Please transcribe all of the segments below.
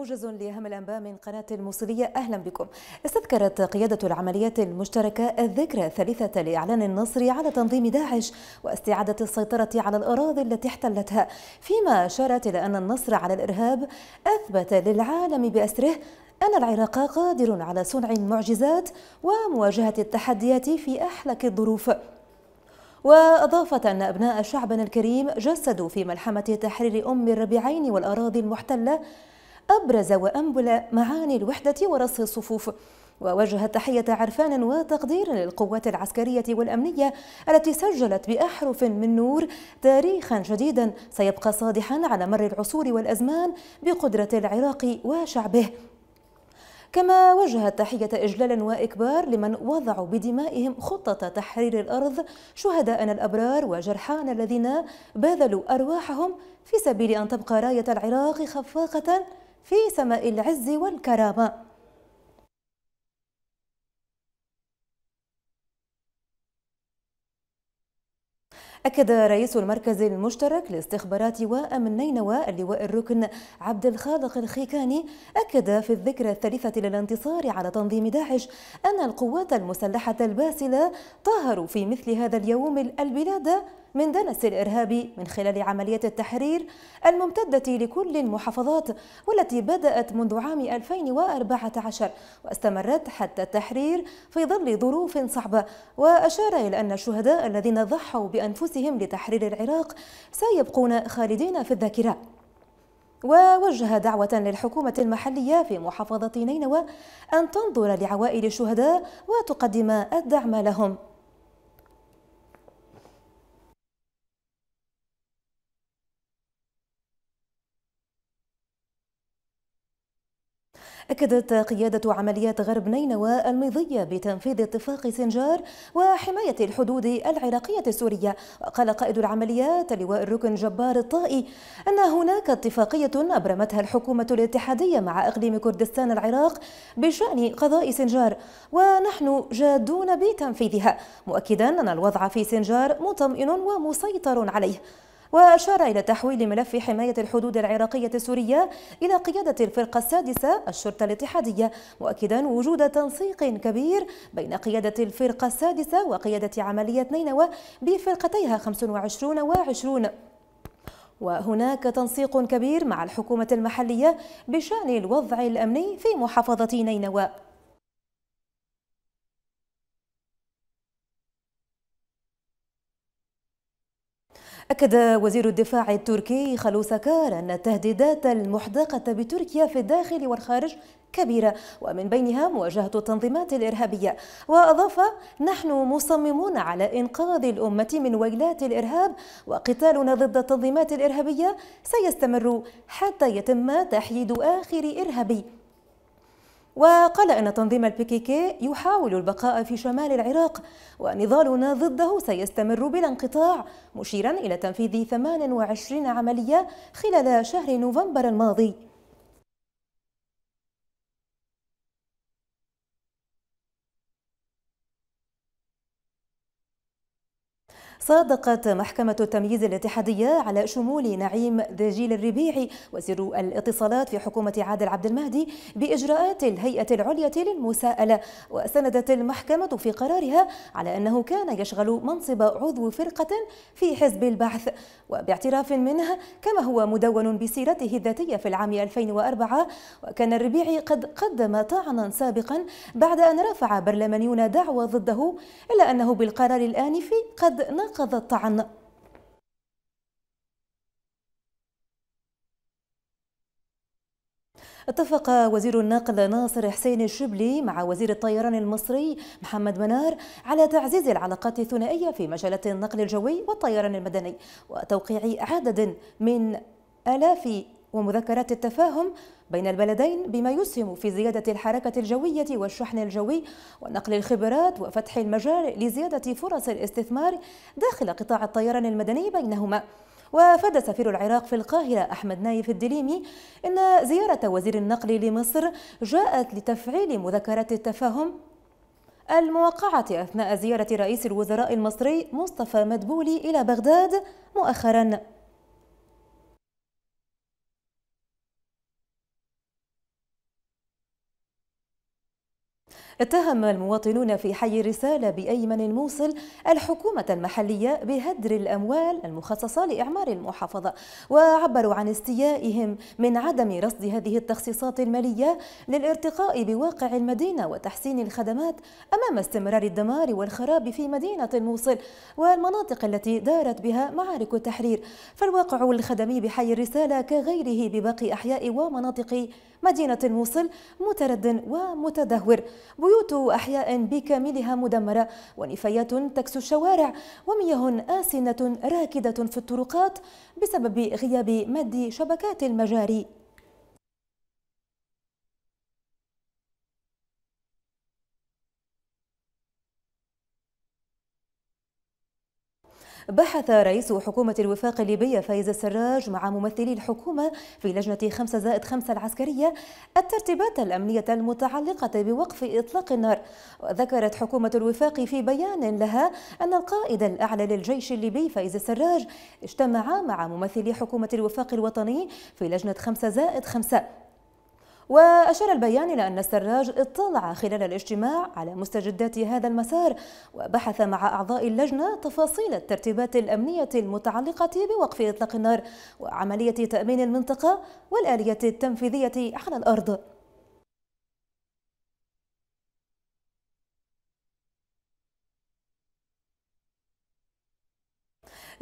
موجز لأهم الأنباء من قناة الموصلية أهلا بكم استذكرت قيادة العمليات المشتركة الذكرى الثالثة لإعلان النصر على تنظيم داعش واستعادة السيطرة على الأراضي التي احتلتها فيما أشارت إلى أن النصر على الإرهاب أثبت للعالم بأسره أن العراق قادر على صنع المعجزات ومواجهة التحديات في أحلك الظروف وأضافت أن أبناء شعبنا الكريم جسدوا في ملحمة تحرير أم الربيعين والأراضي المحتلة أبرز وأنبل معاني الوحدة ورص الصفوف ووجه تحية عرفان وتقدير للقوات العسكرية والأمنية التي سجلت بأحرف من نور تاريخا جديدا سيبقى صادحا على مر العصور والأزمان بقدرة العراق وشعبه كما وجه تحية إجلال وإكبار لمن وضعوا بدمائهم خطة تحرير الأرض شهداءنا الأبرار وجرحانا الذين بذلوا أرواحهم في سبيل أن تبقى راية العراق خفاقة في سماء العز والكرامة أكد رئيس المركز المشترك لاستخبارات وأمن نينوى اللواء الركن عبد الخالق الخيكاني أكد في الذكرى الثالثة للانتصار على تنظيم داعش أن القوات المسلحة الباسلة طهروا في مثل هذا اليوم البلاد من دنس الإرهاب من خلال عملية التحرير الممتدة لكل المحافظات والتي بدأت منذ عام 2014 واستمرت حتى التحرير في ظل ظروف صعبة وأشار إلى أن الشهداء الذين ضحوا بأنفسهم لتحرير العراق سيبقون خالدين في الذاكرة ووجه دعوة للحكومة المحلية في محافظة نينوى أن تنظر لعوائل الشهداء وتقدم الدعم لهم أكدت قيادة عمليات غرب نينوى المضية بتنفيذ اتفاق سنجار وحماية الحدود العراقية السورية وقال قائد العمليات اللواء الركن جبار الطائي أن هناك اتفاقية أبرمتها الحكومة الاتحادية مع إقليم كردستان العراق بشأن قضاء سنجار ونحن جادون بتنفيذها مؤكدا أن الوضع في سنجار مطمئن ومسيطر عليه وأشار إلى تحويل ملف حماية الحدود العراقية السورية إلى قيادة الفرقة السادسة الشرطة الاتحادية مؤكدا وجود تنسيق كبير بين قيادة الفرقة السادسة وقيادة عملية نينوى بفرقتيها 25 و 20 وهناك تنسيق كبير مع الحكومة المحلية بشأن الوضع الأمني في محافظة نينوى أكد وزير الدفاع التركي خلوسكار أن التهديدات المحدقة بتركيا في الداخل والخارج كبيرة ومن بينها مواجهة التنظيمات الإرهابية وأضاف نحن مصممون على إنقاذ الأمة من ويلات الإرهاب وقتالنا ضد التنظيمات الإرهابية سيستمر حتى يتم تحييد آخر إرهابي وقال أن تنظيم البيكيكي يحاول البقاء في شمال العراق ونضالنا ضده سيستمر بلا انقطاع مشيرا إلى تنفيذ 28 عملية خلال شهر نوفمبر الماضي صادقت محكمة التمييز الاتحادية على شمول نعيم دجيل الربيعي وزير الاتصالات في حكومة عادل عبد المهدي بإجراءات الهيئة العليا للمساءلة وسندت المحكمة في قرارها على أنه كان يشغل منصب عضو فرقة في حزب البعث وباعتراف منه كما هو مدون بسيرته الذاتية في العام 2004 وكان الربيعي قد قدم طعنا سابقا بعد أن رفع برلمانيون دعوى ضده إلا أنه بالقرار الآنف قد ناقض أخذ الطعن اتفق وزير النقل ناصر حسين الشبلي مع وزير الطيران المصري محمد منار على تعزيز العلاقات الثنائية في مجالات النقل الجوي والطيران المدني وتوقيع عدد من آلاف ومذكرات التفاهم بين البلدين بما يسهم في زيادة الحركة الجوية والشحن الجوي ونقل الخبرات وفتح المجال لزيادة فرص الاستثمار داخل قطاع الطيران المدني بينهما وافاد سفير العراق في القاهرة أحمد نايف الدليمي أن زيارة وزير النقل لمصر جاءت لتفعيل مذكرات التفاهم الموقعة أثناء زيارة رئيس الوزراء المصري مصطفى مدبولي إلى بغداد مؤخراً اتهم المواطنون في حي الرسالة بأيمن الموصل الحكومة المحلية بهدر الأموال المخصصة لإعمار المحافظة وعبروا عن استيائهم من عدم رصد هذه التخصيصات المالية للارتقاء بواقع المدينة وتحسين الخدمات أمام استمرار الدمار والخراب في مدينة الموصل والمناطق التي دارت بها معارك التحرير فالواقع الخدمي بحي الرسالة كغيره بباقي أحياء ومناطق مدينة الموصل متردد ومتدهور بيوت أحياء بكاملها مدمرة ونفايات تكسو الشوارع ومياه آسنة راكدة في الطرقات بسبب غياب مد شبكات المجاري بحث رئيس حكومة الوفاق الليبية فايز السراج مع ممثلي الحكومة في لجنة 5 زائد 5 العسكرية الترتيبات الأمنية المتعلقة بوقف إطلاق النار وذكرت حكومة الوفاق في بيان لها أن القائد الأعلى للجيش الليبي فايز السراج اجتمع مع ممثلي حكومة الوفاق الوطني في لجنة 5 زائد 5 وأشار البيان إلى أن السراج اطلع خلال الاجتماع على مستجدات هذا المسار وبحث مع أعضاء اللجنة تفاصيل الترتيبات الأمنية المتعلقة بوقف إطلاق النار وعملية تأمين المنطقة والآلية التنفيذية على الأرض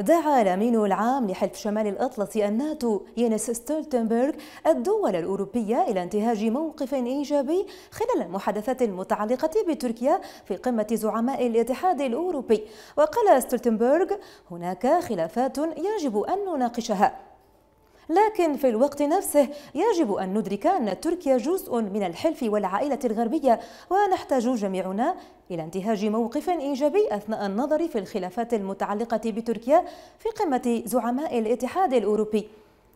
دعا الأمين العام لحلف شمال الأطلسي الناتو ينس ستولتنبرغ الدول الأوروبية إلى انتهاج موقف إيجابي خلال المحادثات المتعلقة بتركيا في قمة زعماء الاتحاد الأوروبي وقال ستولتنبرغ هناك خلافات يجب أن نناقشها لكن في الوقت نفسه يجب أن ندرك أن تركيا جزء من الحلف والعائلة الغربية ونحتاج جميعنا إلى انتهاج موقف إيجابي أثناء النظر في الخلافات المتعلقة بتركيا في قمة زعماء الاتحاد الأوروبي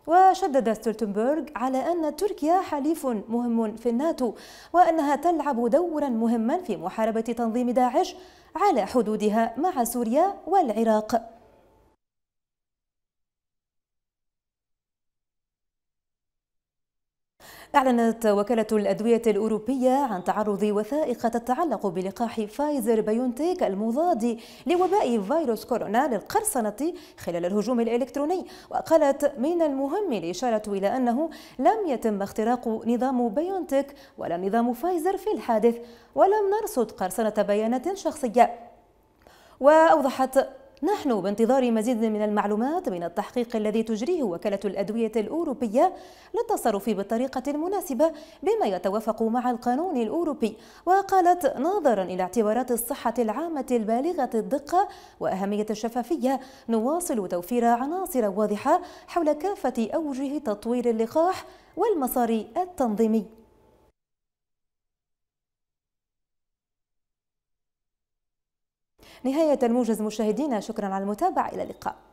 وشدد ستولتنبرغ على أن تركيا حليف مهم في الناتو وأنها تلعب دورا مهما في محاربة تنظيم داعش على حدودها مع سوريا والعراق أعلنت وكالة الأدوية الأوروبية عن تعرض وثائق تتعلق بلقاح فايزر بايونتيك المضاد لوباء فيروس كورونا للقرصنة خلال الهجوم الإلكتروني وقالت من المهم الإشارة إلى أنه لم يتم اختراق نظام بايونتيك ولا نظام فايزر في الحادث ولم نرصد قرصنة بيانات شخصية وأوضحت نحن بانتظار مزيد من المعلومات من التحقيق الذي تجريه وكالة الأدوية الأوروبية للتصرف بالطريقة المناسبة بما يتوافق مع القانون الأوروبي وقالت نظرا إلى اعتبارات الصحة العامة البالغة الدقة وأهمية الشفافية نواصل توفير عناصر واضحة حول كافة أوجه تطوير اللقاح والمصاري التنظيمي نهاية الموجز مشاهدينا شكرا على المتابعة إلى اللقاء